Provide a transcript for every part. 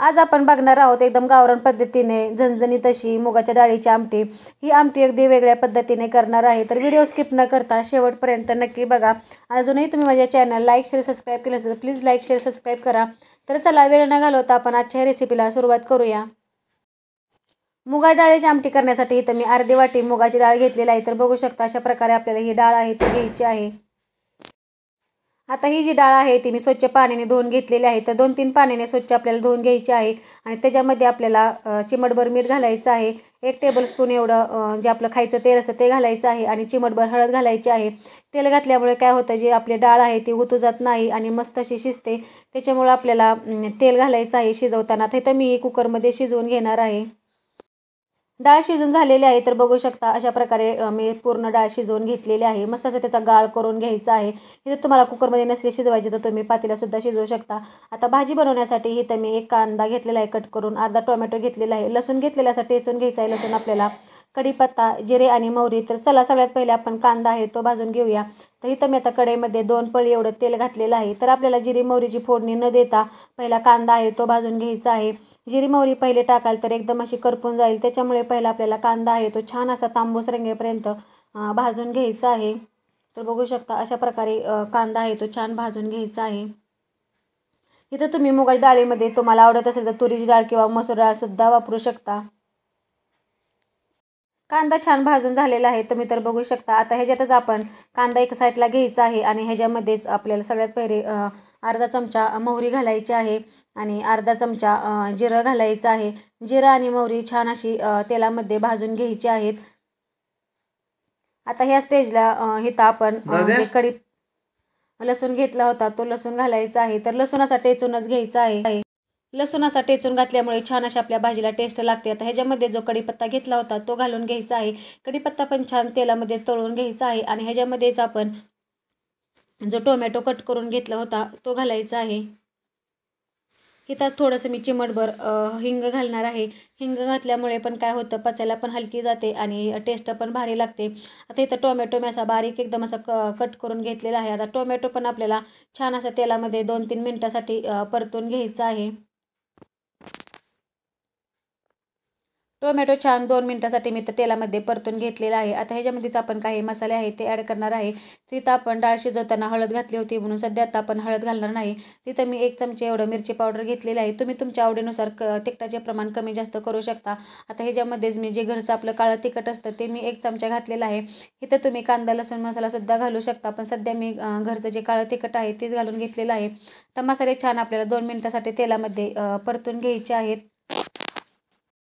आज आपण बघणार आहोत एकदम गावरान पद्धतीने झणझणी तशी मुगाच्या डाळीची आमटी ही आमटी अगदी वेगळ्या पद्धतीने करणार आहे तर व्हिडिओ स्किप न करता शेवटपर्यंत नक्की बघा अजूनही तुम्ही माझ्या चॅनल लाईक शेअर सबस्क्राईब केलं असेल प्लीज लाईक शेअर सबस्क्राईब करा तर चला वेळ न घालवता आपण आजच्या रेसिपीला सुरुवात करूया मुगा डाळीची आमटी करण्यासाठी इथं मी अर्धी वाटी मुगाची डाळ घेतलेली आहे तर बघू शकता अशा प्रकारे आपल्याला ही डाळ आहे ती घ्यायची आहे आता ही जी डाळ आहे ती मी स्वच्छ पाण्याने धुवून घेतलेली आहे तर दोन तीन पाण्याने स्वच्छ आपल्याला धुवून घ्यायची आहे आणि त्याच्यामध्ये आपल्याला चिमटभर मीठ घालायचं आहे एक टेबलस्पून एवढं जे आपलं खायचं तेल असतं ते घालायचं आहे आणि चिमटभर हळद घालायची आहे तेल घातल्यामुळे काय होतं जे आपली डाळ आहे ती उतू जात नाही आणि मस्त अशी शिजते त्याच्यामुळं आपल्याला तेल घालायचं आहे शिजवताना तर मी कुकरमध्ये शिजवून घेणार आहे डाळ शिजून झालेली आहे तर बघू शकता अशा प्रकारे मी पूर्ण डाळ शिजवून घेतलेली आहे मस्त असं त्याचा गाळ करून घ्यायचा आहे हे जर तुम्हाला कुकरमध्ये नसले शिजवायचे तर तुम्ही पातीलासुद्धा शिजवू शकता आता भाजी बनवण्यासाठी इथं मी एक कांदा घेतलेला आहे कट करून अर्धा टोमॅटो घेतलेला आहे लसूण घेतलेला आहे टेचून घ्यायचा आहे लसूण आपल्याला कढीपत्ता जिरे आणि मोहरी तर चला सगळ्यात पहिले आपण कांदा आहे तो भाजून घेऊया तर इथं मी आता कढईमध्ये दोन पळी एवढं तेल घातलेलं आहे तर आपल्याला जिरी मोहरीची फोडणी न देता पहिला कांदा आहे तो भाजून घ्यायचा आहे जिरी मोहरी पहिले टाकाल तर एकदम अशी करपून जाईल त्याच्यामुळे पहिला आपल्याला कांदा आहे तो छान असा तांबूस रंगेपर्यंत भाजून घ्यायचा आहे तर बघू शकता अशा प्रकारे कांदा आहे तो छान भाजून घ्यायचा आहे इथं तुम्ही मुगाच्या डाळीमध्ये तुम्हाला आवडत असेल तर तुरीची डाळ किंवा मसूर डाळसुद्धा वापरू शकता कांदा छान भाजून झालेला आहे तुम्ही तर बघू शकता आता ह्याच्यातच आपण कांदा एका साईडला घ्यायचा आहे आणि ह्याच्यामध्येच आपल्याला सगळ्यात पहिले अर्धा चमचा मोहरी घालायची आहे आणि अर्धा चमचा जिरं घालायचं आहे जिरं आणि मोहरी छान अशी तेलामध्ये भाजून घ्यायची आहेत आता ह्या स्टेजला हिता आपण जे कडी लसूण घेतला होता तो लसूण घालायचा आहे तर लसूणाचा टेचूनच घ्यायचा आहे लसूण असा टेचून घातल्यामुळे छान अशा आपल्या भाजीला टेस्ट लागते आता ह्याच्यामध्ये जो कढीपत्ता घेतला होता तो घालून घ्यायचा आहे कढीपत्ता पण छान तेलामध्ये तळून घ्यायचा आहे आणि ह्याच्यामध्येच आपण जो टोमॅटो कट करून घेतला होता तो घालायचा आहे इथं थोडंसं मी चिमटभर हिंग घालणार आहे हिंग घातल्यामुळे पण काय होतं पचायला पण हलकी जाते आणि टेस्ट पण भारी लागते आता इथं टोमॅटो मी असा बारीक एकदम असा क कट करून घेतलेला आहे आता टोमॅटो पण आपल्याला छान असं तेलामध्ये दोन तीन मिनटासाठी परतून घ्यायचा आहे टोमॅटो छान दोन मिनटासाठी मी तर तेलामध्ये परतून घेतलेलं आहे आता ह्याच्यामध्येच आपण काही मसाले आहेत ते ॲड करणार आहे तिथं आपण डाळ शिजवताना हळद घातली होती म्हणून सध्या आता आपण हळद घालणार नाही तिथं मी एक चमचे एवढं मिरची पावडर घेतलेली आहे तुम्ही तुमच्या आवडीनुसार क तिखटाचे प्रमाण कमी जास्त करू शकता आता ह्याच्यामध्येच मी जे घरचं आपलं काळं तिखट असतं ते मी एक चमचा घातलेला आहे इथं तुम्ही कांदा लसूण मसालासुद्धा घालू शकता पण सध्या मी घरचं जे काळं तिखट आहे तेच घालून घेतलेलं आहे तर मसाले छान आपल्याला दोन मिनटासाठी तेलामध्ये परतून घ्यायचे आहेत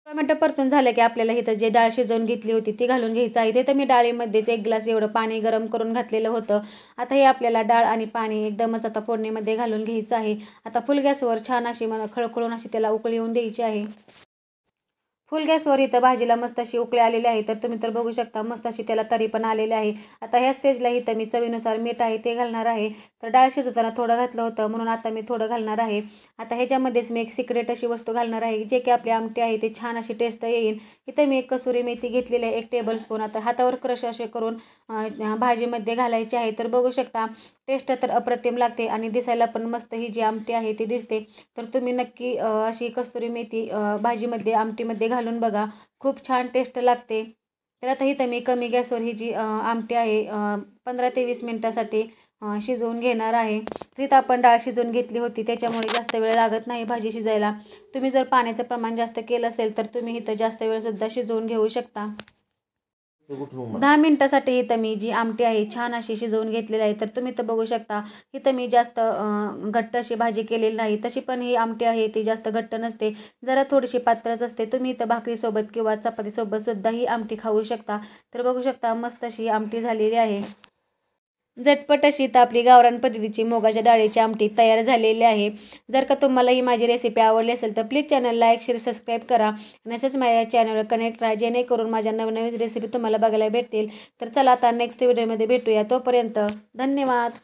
टोमॅटो परतून झालं की आपल्याला इथं जे डाळ शिजवून घेतली होती ती घालून घ्यायचं आहे तिथं मी डाळीमध्येच एक ग्लास एवढं पाणी गरम करून घातलेलं होतं आता हे आपल्याला डाळ आणि पाणी एकदमच आता फोडणीमध्ये घालून घ्यायचं आहे आता फुल गॅसवर छान अशी मला खळखळून अशी त्याला उकळी येऊन द्यायची आहे फुल गॅसवर इथं भाजीला मस्त अशी उकळी आलेली आहे तर तुम्ही तर बघू शकता मस्त अशी त्याला तरी पण आलेली आहे आता ह्या स्टेजला इथं मी चवीनुसार मीठ आहे ते घालणार आहे तर डाळ शिजवताना थोडं घातलं होतं म्हणून आता मी थोडं घालणार आहे आता ह्याच्यामध्येच मी एक सिक्रेट अशी वस्तू घालणार आहे जे की आपली आमटी आहे ते छान अशी टेस्ट येईल इथं मी एक कसुरी मेथी घेतलेली आहे एक टेबल स्पून आता हातावर क्रश असे करून भाजीमध्ये घालायची आहे तर बघू शकता टेस्ट तर अप्रतिम लागते आणि दिसायला पण मस्त ही जी आमटी आहे ती दिसते तर तुम्ही नक्की अशी कसुरी मेथी भाजीमध्ये आमटीमध्ये घालून बघा खूप छान टेस्ट लागते तर आता इथं मी कमी गॅसवर ही जी आमटी आहे पंधरा ते वीस मिनटासाठी शिजवून घेणार आहे तिथं आपण डाळ शिजवून घेतली होती त्याच्यामुळे जास्त वेळ लागत नाही भाजी शिजायला तुम्ही जर पाण्याचं प्रमाण जास्त केलं असेल तर तुम्ही इथं जास्त वेळसुद्धा शिजवून घेऊ शकता दहा मिनिटासाठी इथं मी जी आमटी आहे छान अशी शिजवून घेतलेली आहे तर तुम्ही तर बघू शकता इथं मी जास्त घट्ट अशी भाजी केलेली नाही तशी पण ही आमटी आहे ती जास्त घट्ट नसते जरा थोडीशी पात्रच असते तुम्ही इथं भाकरीसोबत किंवा चपातीसोबत सुद्धा ही आमटी खाऊ शकता तर बघू शकता मस्त अशी आमटी झालेली आहे झटपट अशी तर आपली गावरान पद्धतीची मोगाच्या डाळीची आमटी तयार झालेली आहे जर का तुम्हाला ही माझी रेसिपी आवडली असेल तर please channel like share subscribe करा आणि असंच माझ्या चॅनलवर कनेक्ट राहा जेणेकरून माझ्या नवनवीन रेसिपी तुम्हाला बघायला भेटतील तर चला आता नेक्स्ट व्हिडिओमध्ये भेटूया तोपर्यंत धन्यवाद